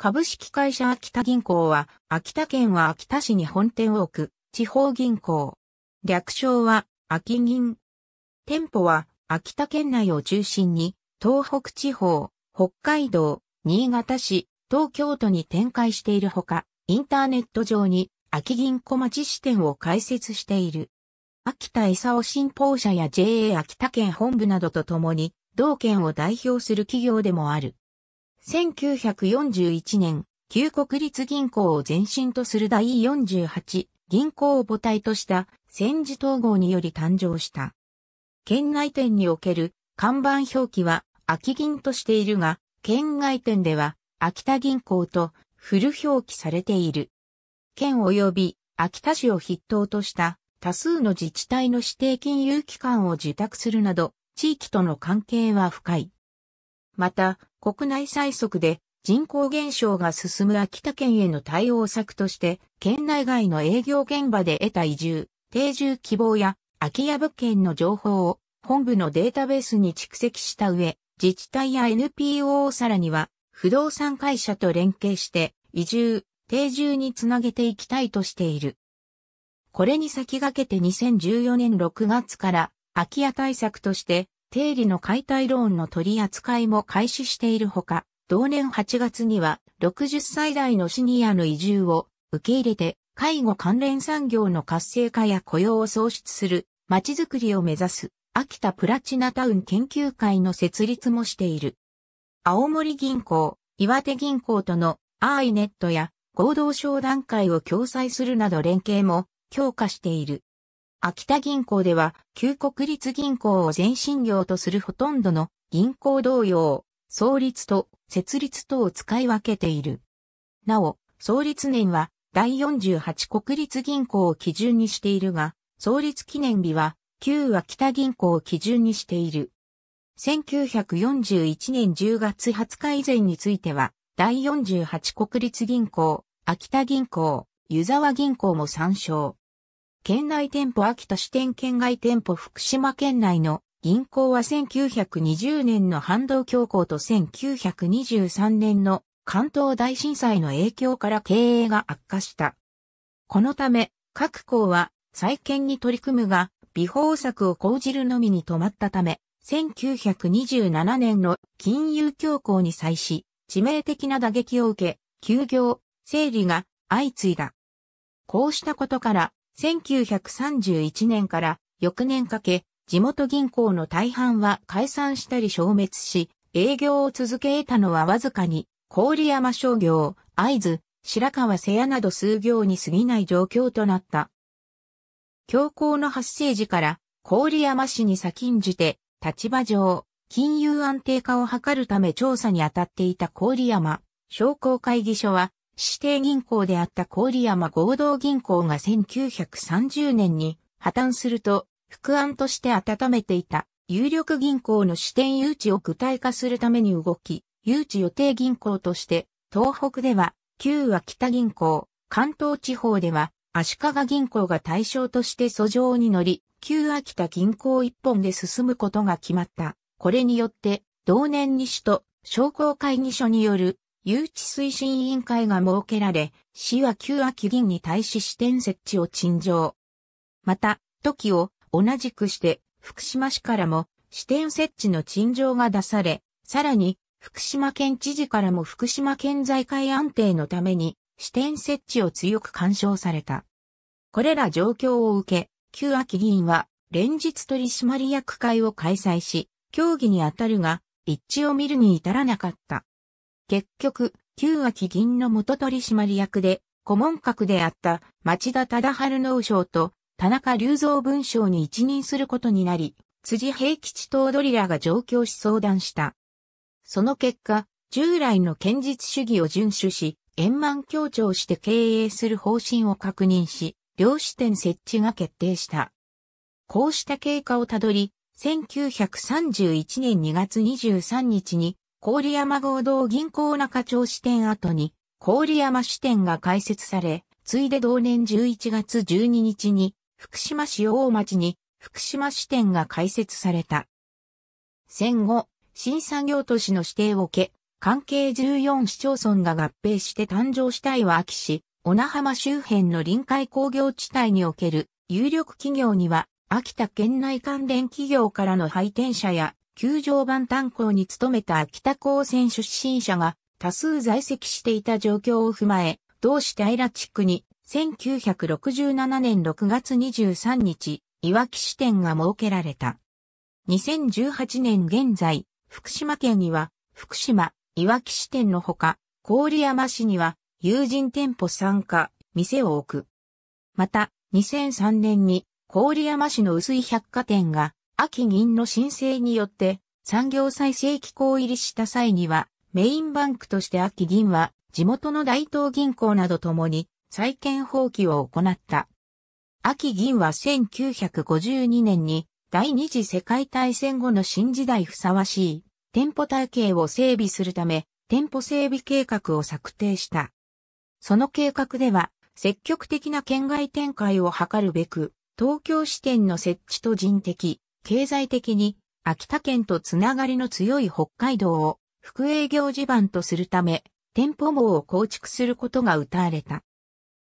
株式会社秋田銀行は、秋田県は秋田市に本店を置く地方銀行。略称は、秋銀。店舗は、秋田県内を中心に、東北地方、北海道、新潟市、東京都に展開しているほか、インターネット上に、秋銀小町支店を開設している。秋田を新報社や JA 秋田県本部などとともに、同県を代表する企業でもある。1941年、旧国立銀行を前身とする第48銀行を母体とした戦時統合により誕生した。県外店における看板表記は秋銀としているが、県外店では秋田銀行とフル表記されている。県及び秋田市を筆頭とした多数の自治体の指定金融機関を受託するなど、地域との関係は深い。また、国内最速で人口減少が進む秋田県への対応策として、県内外の営業現場で得た移住、定住希望や空き家物件の情報を本部のデータベースに蓄積した上、自治体や NPO さらには不動産会社と連携して移住、定住につなげていきたいとしている。これに先駆けて2014年6月から空き家対策として定理の解体ローンの取り扱いも開始しているほか、同年8月には60歳代のシニアの移住を受け入れて、介護関連産業の活性化や雇用を創出する、街づくりを目指す、秋田プラチナタウン研究会の設立もしている。青森銀行、岩手銀行とのアイネットや合同商談会を共催するなど連携も強化している。秋田銀行では、旧国立銀行を前身業とするほとんどの銀行同様、創立と設立とを使い分けている。なお、創立年は第48国立銀行を基準にしているが、創立記念日は旧秋田銀行を基準にしている。1941年10月20日以前については、第48国立銀行、秋田銀行、湯沢銀行も参照。県内店舗秋田支店県外店舗福島県内の銀行は1920年の反動強行と1923年の関東大震災の影響から経営が悪化した。このため、各校は再建に取り組むが、微方策を講じるのみに止まったため、1927年の金融強行に際し、致命的な打撃を受け、休業、整理が相次いだ。こうしたことから、1931年から翌年かけ、地元銀行の大半は解散したり消滅し、営業を続け得たのはわずかに、郡山商業、会津、白川瀬谷など数行に過ぎない状況となった。教皇の発生時から郡山市に先んじて、立場上、金融安定化を図るため調査に当たっていた郡山商工会議所は指定銀行であった郡山合同銀行が1930年に破綻すると、副案として温めていた有力銀行の支店誘致を具体化するために動き、誘致予定銀行として、東北では旧秋北銀行、関東地方では足利銀行が対象として訴状に乗り、旧秋田銀行一本で進むことが決まった。これによって、同年に首都商工会議所による誘致推進委員会が設けられ、市は旧秋銀に対し支店設置を陳情。また、時を同じくして福島市からも支店設置の陳情が出され、さらに福島県知事からも福島県財界安定のために支店設置を強く干渉された。これら状況を受け、旧秋議員は連日取締役会を開催し、協議に当たるが、一致を見るに至らなかった。結局、旧秋銀の元取締役で、顧問格であった町田忠春農省と田中隆三文章に一任することになり、辻平吉ドリらが上京し相談した。その結果、従来の堅実主義を遵守し、円満協調して経営する方針を確認し、漁師店設置が決定した。こうした経過をたどり、1931年2月23日に郡山合同銀行中町支店跡に、郡山支店が開設され、ついで同年11月12日に、福島市大町に、福島支店が開設された。戦後、新産業都市の指定を受け、関係14市町村が合併して誕生したいは秋市、小名浜周辺の臨海工業地帯における有力企業には、秋田県内関連企業からの配転者や球場版炭鉱に勤めた秋田高専出身者が多数在籍していた状況を踏まえ、同市平地区に1967年6月23日、いわき支店が設けられた。2018年現在、福島県には、福島、いわき支店のほか、郡山市には、友人店舗参加、店を置く。また、2003年に、郡山市の薄い百貨店が、秋銀の申請によって産業再生機構入りした際には、メインバンクとして秋銀は地元の大東銀行などともに再建放棄を行った。秋銀は1952年に第二次世界大戦後の新時代ふさわしい店舗体系を整備するため店舗整備計画を策定した。その計画では積極的な県外展開を図るべく東京支店の設置と人的、経済的に秋田県とつながりの強い北海道を副営業地盤とするため、店舗網を構築することが謳われた。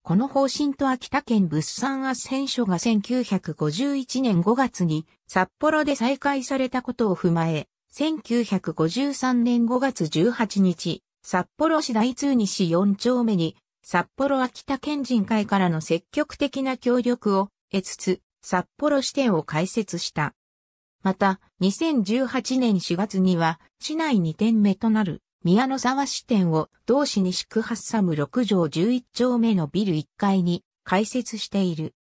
この方針と秋田県物産圧選所が1951年5月に札幌で再開されたことを踏まえ、1953年5月18日、札幌市大通西4丁目に札幌秋田県人会からの積極的な協力を得つつ、札幌支店を開設した。また、2018年4月には、市内2店目となる、宮の沢支店を、同市西区発サム6条11丁目のビル1階に、開設している。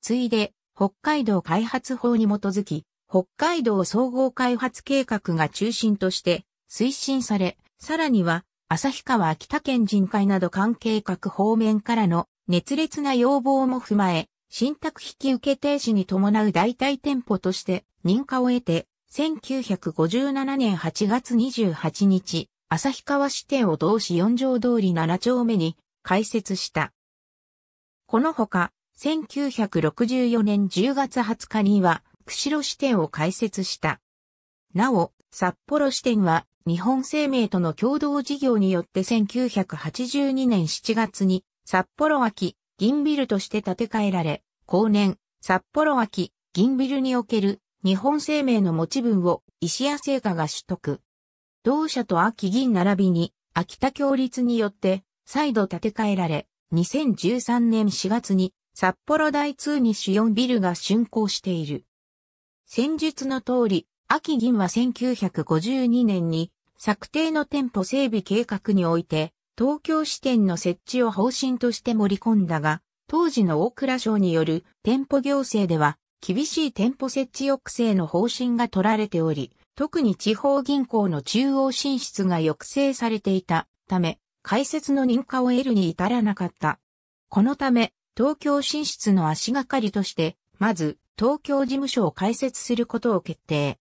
ついで、北海道開発法に基づき、北海道総合開発計画が中心として推進され、さらには、旭川秋田県人会など関係各方面からの熱烈な要望も踏まえ、信託引受停止に伴う代替店舗として認可を得て、1957年8月28日、旭川支店を同市4条通り7丁目に開設した。このほか、1964年10月20日には、釧路支店を開設した。なお、札幌支店は、日本生命との共同事業によって1982年7月に、札幌秋銀ビルとして建て替えられ、後年、札幌秋、銀ビルにおける日本生命の持ち分を石屋製菓が取得。同社と秋銀並びに、秋田協立によって再度建て替えられ、2013年4月に札幌大通に主4ビルが竣工している。先述の通り、秋銀は1952年に策定の店舗整備計画において、東京支店の設置を方針として盛り込んだが、当時の大蔵省による店舗行政では、厳しい店舗設置抑制の方針が取られており、特に地方銀行の中央進出が抑制されていたため、開設の認可を得るに至らなかった。このため、東京進出の足がかりとして、まず、東京事務所を開設することを決定。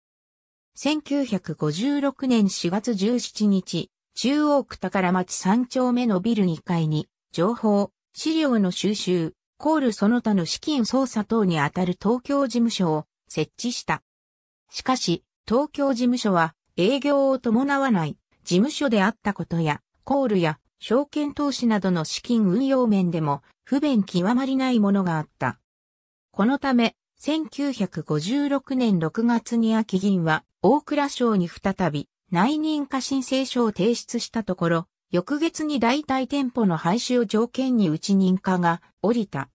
1956年4月17日、中央区宝町三丁目のビル2階に、情報、資料の収集、コールその他の資金操作等にあたる東京事務所を設置した。しかし、東京事務所は営業を伴わない事務所であったことや、コールや証券投資などの資金運用面でも不便極まりないものがあった。このため、1956年6月に秋銀は大蔵省に再び内認可申請書を提出したところ、翌月に代替店舗の廃止を条件にうち認可が降りた。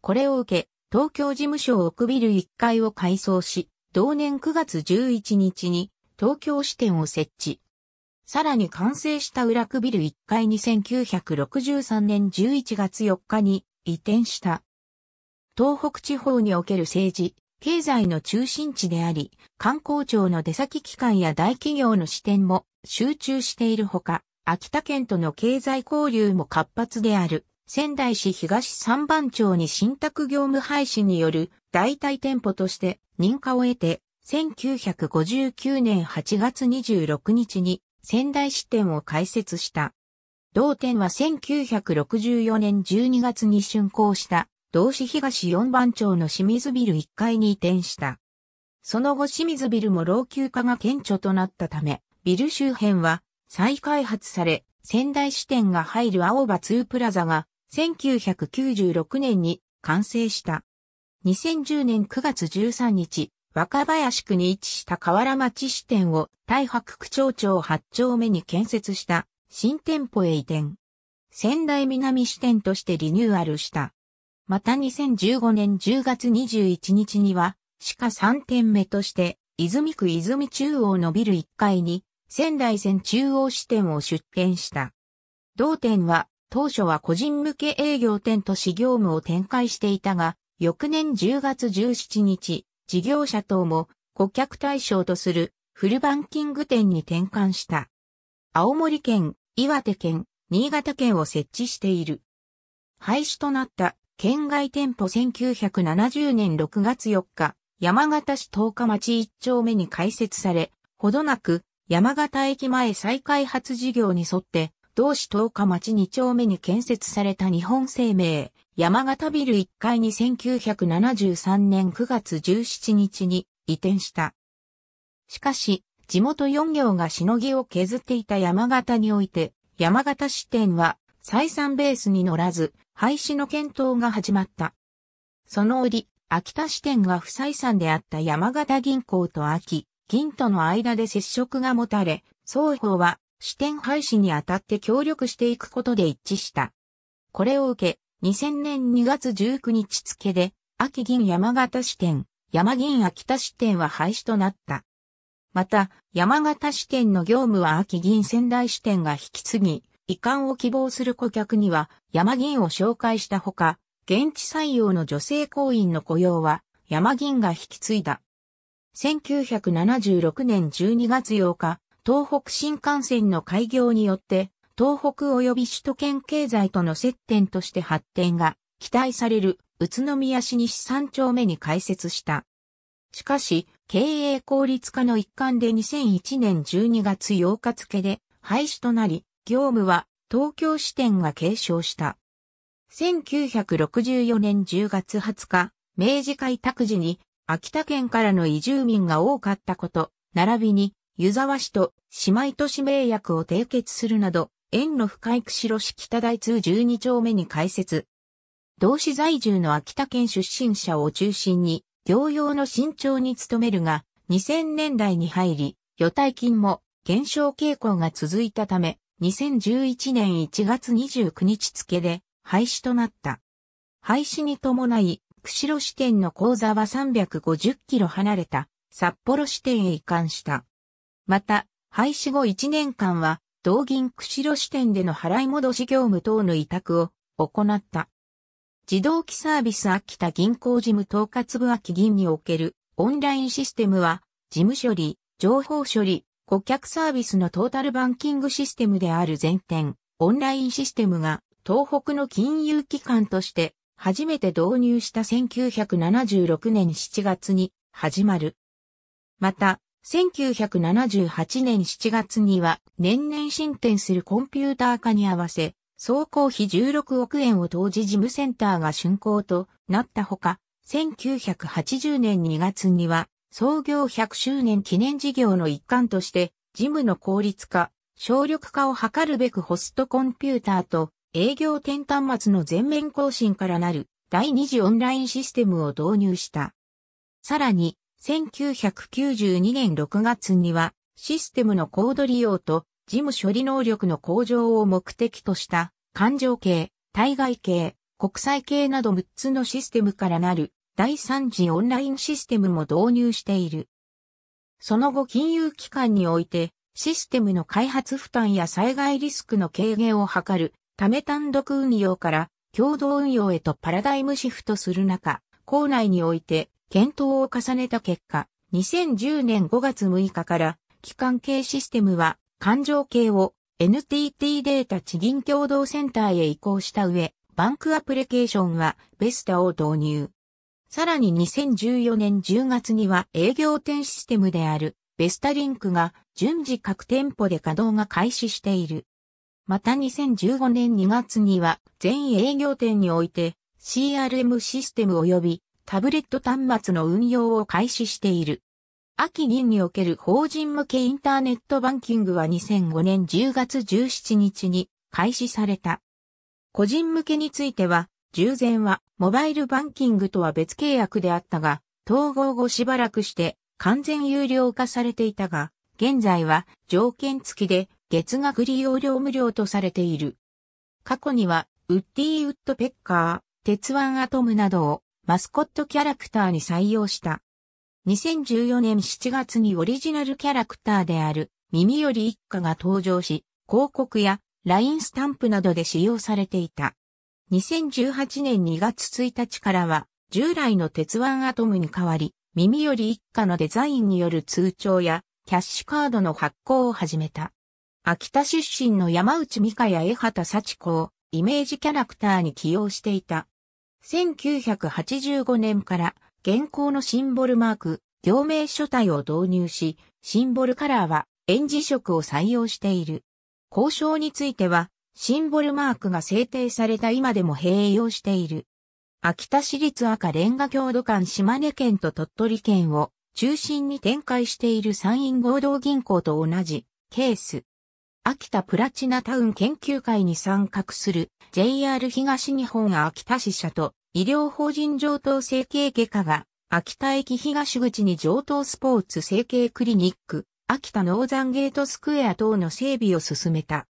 これを受け、東京事務所をくビル1階を改装し、同年9月11日に東京支店を設置。さらに完成した裏区ビル1階に1963年11月4日に移転した。東北地方における政治、経済の中心地であり、観光庁の出先機関や大企業の支店も集中しているほか、秋田県との経済交流も活発である。仙台市東三番町に新宅業務廃止による代替店舗として認可を得て、1959年8月26日に仙台支店を開設した。同店は1964年12月に竣工した同市東四番町の清水ビル1階に移転した。その後清水ビルも老朽化が顕著となったため、ビル周辺は再開発され、仙台支店が入る青葉2プラザが1996年に完成した。2010年9月13日、若林区に位置した河原町支店を大白区町長8丁目に建設した新店舗へ移転。仙台南支店としてリニューアルした。また2015年10月21日には、地下3点目として、泉区泉中央のビル1階に、仙台線中央支店を出店した。同店は、当初は個人向け営業店と市業務を展開していたが、翌年10月17日、事業者等も顧客対象とするフルバンキング店に転換した。青森県、岩手県、新潟県を設置している。廃止となった県外店舗1970年6月4日、山形市東日町1丁目に開設され、ほどなく山形駅前再開発事業に沿って、同市東日町2丁目に建設された日本生命、山形ビル1階に1973年9月17日に移転した。しかし、地元4行がしのぎを削っていた山形において、山形支店は採算ベースに乗らず、廃止の検討が始まった。その折、秋田支店が不採算であった山形銀行と秋、銀との間で接触が持たれ、双方は支店廃止にあたって協力していくことで一致した。これを受け、2000年2月19日付で、秋銀山形支店、山銀秋田支店は廃止となった。また、山形支店の業務は秋銀仙台支店が引き継ぎ、移管を希望する顧客には山銀を紹介したほか、現地採用の女性行員の雇用は山銀が引き継いだ。1976年12月8日、東北新幹線の開業によって、東北及び首都圏経済との接点として発展が期待される宇都宮市西三丁目に開設した。しかし、経営効率化の一環で2001年12月8日付で廃止となり、業務は東京支店が継承した。1964年10月20日、明治開拓時に秋田県からの移住民が多かったこと、並びに湯沢市と姉妹都市名約を締結するなど、縁の深い釧路市北大通12丁目に開設。同市在住の秋田県出身者を中心に、業用の慎重に努めるが、2000年代に入り、予退金も減少傾向が続いたため、2011年1月29日付で廃止となった。廃止に伴い、釧路支店の口座は350キロ離れた札幌支店へ移管した。また、廃止後1年間は、同銀釧路支店での払い戻し業務等の委託を行った。自動機サービス秋田銀行事務統括部秋銀におけるオンラインシステムは、事務処理、情報処理、顧客サービスのトータルバンキングシステムである全店、オンラインシステムが東北の金融機関として初めて導入した1976年7月に始まる。また、1978年7月には年々進展するコンピューター化に合わせ、総工費16億円を投じ事務センターが竣工となったほか、1980年2月には創業100周年記念事業の一環として、事務の効率化、省力化を図るべくホストコンピューターと営業点端末の全面更新からなる第二次オンラインシステムを導入した。さらに、1992年6月には、システムのコード利用と事務処理能力の向上を目的とした、環状系、対外系、国際系など6つのシステムからなる第3次オンラインシステムも導入している。その後金融機関においてシステムの開発負担や災害リスクの軽減を図るため単独運用から共同運用へとパラダイムシフトする中、校内において検討を重ねた結果、2010年5月6日から機関系システムは環状系を NTT データ地銀共同センターへ移行した上、バンクアプリケーションはベスタを導入。さらに2014年10月には営業店システムであるベスタリンクが順次各店舗で稼働が開始している。また2015年2月には全営業店において CRM システム及びタブレット端末の運用を開始している。秋銀における法人向けインターネットバンキングは2005年10月17日に開始された。個人向けについては、従前はモバイルバンキングとは別契約であったが、統合後しばらくして完全有料化されていたが、現在は条件付きで月額利用料無料とされている。過去には、ウッディ・ウッドペッカー、鉄腕アトムなどをマスコットキャラクターに採用した。2014年7月にオリジナルキャラクターである耳より一家が登場し、広告や LINE スタンプなどで使用されていた。2018年2月1日からは、従来の鉄腕アトムに代わり、耳より一家のデザインによる通帳や、キャッシュカードの発行を始めた。秋田出身の山内美香や江畑幸子をイメージキャラクターに起用していた。1985年から現行のシンボルマーク、行名書体を導入し、シンボルカラーは演じ色を採用している。交渉についてはシンボルマークが制定された今でも併用している。秋田市立赤レンガ郷土館島根県と鳥取県を中心に展開している山陰合同銀行と同じケース。秋田プラチナタウン研究会に参画する JR 東日本秋田支社と医療法人上等整形外科が秋田駅東口に上等スポーツ整形クリニック、秋田ノーザンゲートスクエア等の整備を進めた。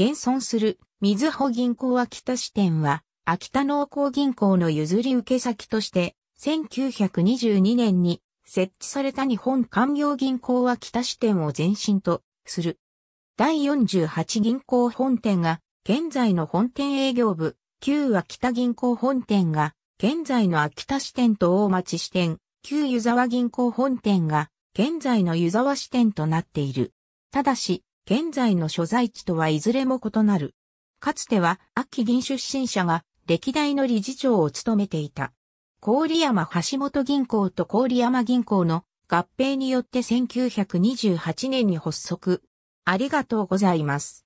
現存する、水穂銀行秋田支店は、秋田農工銀行の譲り受け先として、1922年に設置された日本官業銀行秋田支店を前身とする。第48銀行本店が現在の本店営業部、旧秋田銀行本店が現在の秋田支店と大町支店、旧湯沢銀行本店が現在の湯沢支店となっている。ただし、現在の所在地とはいずれも異なる。かつては、秋銀出身者が、歴代の理事長を務めていた。郡山橋本銀行と郡山銀行の合併によって1928年に発足。ありがとうございます。